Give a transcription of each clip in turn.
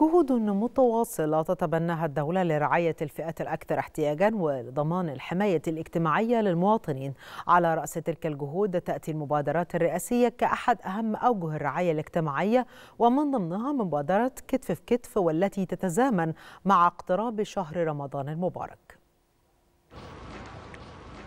جهود متواصلة تتبناها الدولة لرعاية الفئات الأكثر احتياجا ولضمان الحماية الاجتماعية للمواطنين على رأس تلك الجهود تأتي المبادرات الرئاسية كأحد أهم أوجه الرعاية الاجتماعية ومن ضمنها مبادرة كتف في كتف والتي تتزامن مع اقتراب شهر رمضان المبارك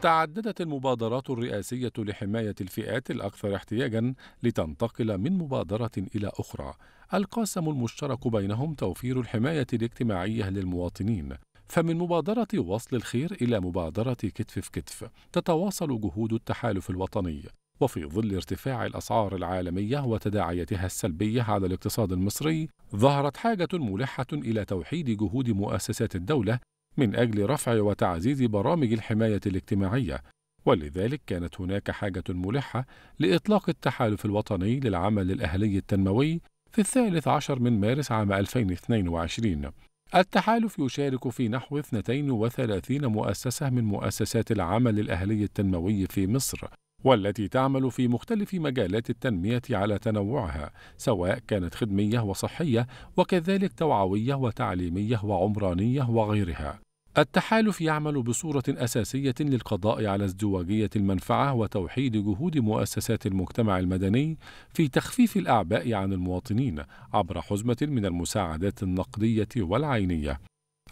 تعددت المبادرات الرئاسية لحماية الفئات الأكثر احتياجا لتنتقل من مبادرة إلى أخرى. القاسم المشترك بينهم توفير الحماية الاجتماعية للمواطنين. فمن مبادرة وصل الخير إلى مبادرة كتف في كتف تتواصل جهود التحالف الوطني وفي ظل ارتفاع الأسعار العالمية وتداعيتها السلبية على الاقتصاد المصري ظهرت حاجة ملحة إلى توحيد جهود مؤسسات الدولة من أجل رفع وتعزيز برامج الحماية الاجتماعية ولذلك كانت هناك حاجة ملحة لإطلاق التحالف الوطني للعمل الأهلي التنموي في الثالث عشر من مارس عام 2022 التحالف يشارك في نحو 32 مؤسسة من مؤسسات العمل الأهلي التنموي في مصر والتي تعمل في مختلف مجالات التنمية على تنوعها سواء كانت خدمية وصحية وكذلك توعوية وتعليمية وعمرانية وغيرها التحالف يعمل بصورة أساسية للقضاء على ازدواجية المنفعة وتوحيد جهود مؤسسات المجتمع المدني في تخفيف الأعباء عن المواطنين عبر حزمة من المساعدات النقدية والعينية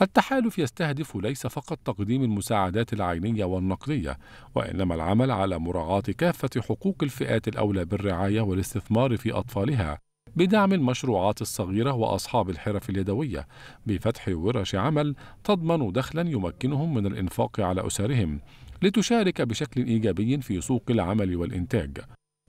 التحالف يستهدف ليس فقط تقديم المساعدات العينية والنقدية، وإنما العمل على مراعاة كافة حقوق الفئات الأولى بالرعاية والاستثمار في أطفالها، بدعم المشروعات الصغيرة وأصحاب الحرف اليدوية، بفتح ورش عمل تضمن دخلا يمكنهم من الإنفاق على أسرهم، لتشارك بشكل إيجابي في سوق العمل والإنتاج.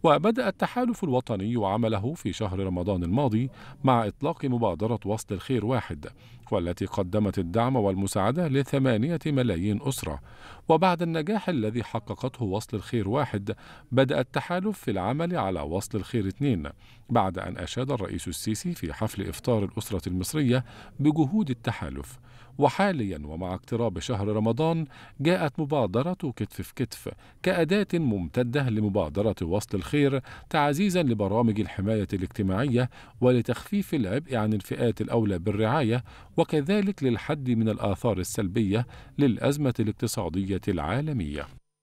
وبدأ التحالف الوطني عمله في شهر رمضان الماضي مع إطلاق مبادرة وصل الخير واحد والتي قدمت الدعم والمساعدة لثمانية ملايين أسرة وبعد النجاح الذي حققته وصل الخير واحد بدأ التحالف في العمل على وصل الخير اثنين بعد أن أشاد الرئيس السيسي في حفل إفطار الأسرة المصرية بجهود التحالف وحاليا ومع اقتراب شهر رمضان جاءت مبادرة كتف في كتف كأداة ممتدة لمبادرة وصل الخير تعزيزا لبرامج الحماية الاجتماعية ولتخفيف العبء عن الفئات الأولى بالرعاية وكذلك للحد من الآثار السلبية للأزمة الاقتصادية العالمية